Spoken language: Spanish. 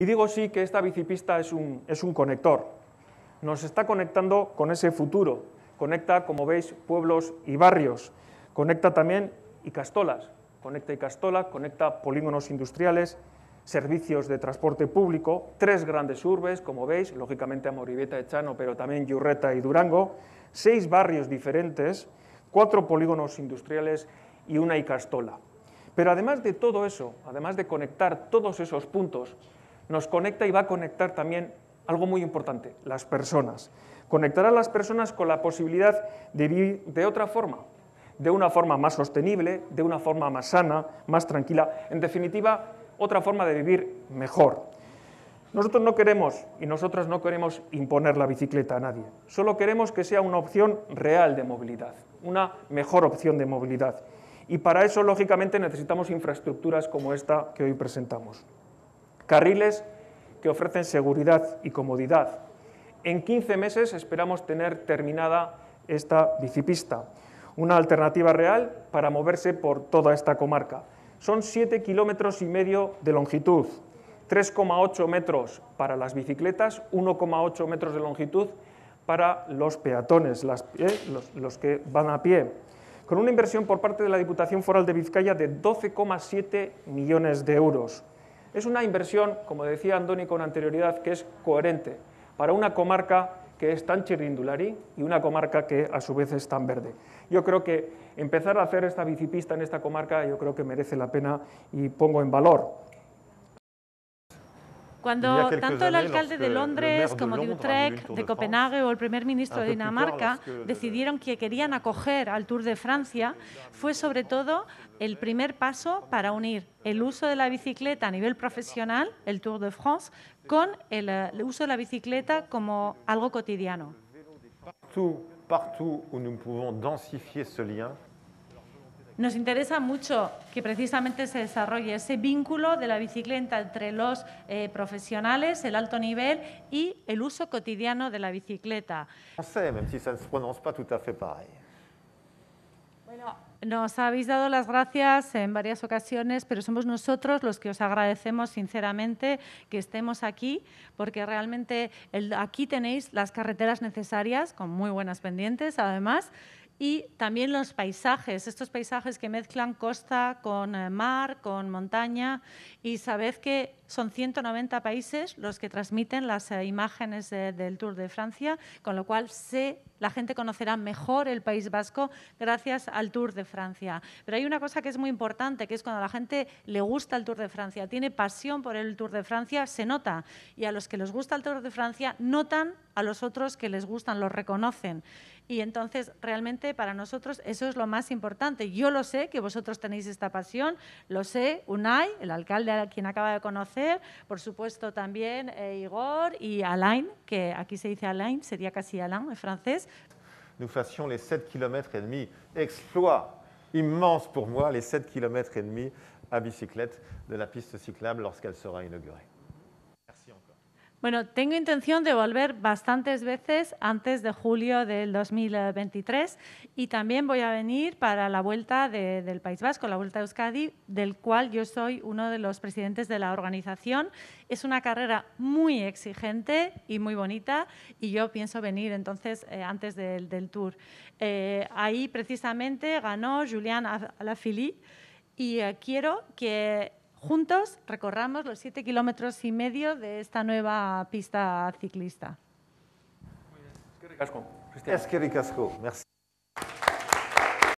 Y digo sí que esta bicipista es un, es un conector. Nos está conectando con ese futuro. Conecta, como veis, pueblos y barrios. Conecta también Icastolas, Conecta y conecta polígonos industriales, servicios de transporte público, tres grandes urbes, como veis, lógicamente a Moribeta, Echano, pero también Yurreta y Durango, seis barrios diferentes, cuatro polígonos industriales y una Icastola. Pero además de todo eso, además de conectar todos esos puntos, nos conecta y va a conectar también algo muy importante, las personas. Conectar a las personas con la posibilidad de vivir de otra forma, de una forma más sostenible, de una forma más sana, más tranquila, en definitiva, otra forma de vivir mejor. Nosotros no queremos y nosotras no queremos imponer la bicicleta a nadie, solo queremos que sea una opción real de movilidad, una mejor opción de movilidad. Y para eso, lógicamente, necesitamos infraestructuras como esta que hoy presentamos carriles que ofrecen seguridad y comodidad. En 15 meses esperamos tener terminada esta bicipista, una alternativa real para moverse por toda esta comarca. Son 7 kilómetros y medio de longitud, 3,8 metros para las bicicletas, 1,8 metros de longitud para los peatones, eh, los que van a pie con una inversión por parte de la Diputación Foral de Vizcaya de 12,7 millones de euros. Es una inversión, como decía Andoni con anterioridad, que es coherente para una comarca que es tan chirrindularí y una comarca que a su vez es tan verde. Yo creo que empezar a hacer esta bicipista en esta comarca yo creo que merece la pena y pongo en valor cuando tanto el alcalde de Londres como de Utrecht, de Copenhague o el primer ministro de Dinamarca decidieron que querían acoger al Tour de Francia, fue sobre todo el primer paso para unir el uso de la bicicleta a nivel profesional, el Tour de France, con el, eh, uso de la bicicleta como algo cotidiano. Nos interesa mucho que precisamente se desarrolle ese vínculo de la bicicleta entre los eh, profesionales, el alto nivel y el uso cotidiano de la bicicleta. Nos habéis dado las gracias en varias ocasiones, pero somos nosotros los que os agradecemos sinceramente que estemos aquí, porque realmente aquí tenéis las carreteras necesarias, con muy buenas pendientes además, y también los paisajes, estos paisajes que mezclan costa con eh, mar, con montaña, y sabed que son 190 países los que transmiten las eh, imágenes del Tour de Francia, con lo cual sé, la gente conocerá mejor el País Vasco gracias al Tour de Francia. Francia. Pero hay una cosa que es muy importante, que es cuando la gente le gusta el Tour de Francia, tiene pasión por el Tour de Francia, se nota. Y a los que les gusta el Tour de Francia, notan a los otros que les gustan, los reconocen. Y entonces, realmente para nosotros eso es lo más importante. Yo lo sé que vosotros tenéis esta pasión, lo sé, Unai, el alcalde a quien acaba de conocer, por supuesto también eh, Igor y Alain, que aquí se dice Alain, sería casi Alain en francés. Nous les 7 immense pour moi, les 7 km et demi à bicyclette de la piste cyclable lorsqu'elle sera inaugurée. Merci encore. Bueno, tengo intención de volver bastantes veces antes de julio del 2023 y también voy a venir para la vuelta del País Vasco, la vuelta de Euskadi, del cual yo soy uno de los presidentes de la organización. Es una carrera muy exigente y muy bonita y yo pienso venir entonces eh, antes del, tour. Eh, ahí precisamente ganó Julián Alaphilippe y eh, quiero que Juntos recorramos los siete kilómetros y medio de esta nueva pista ciclista.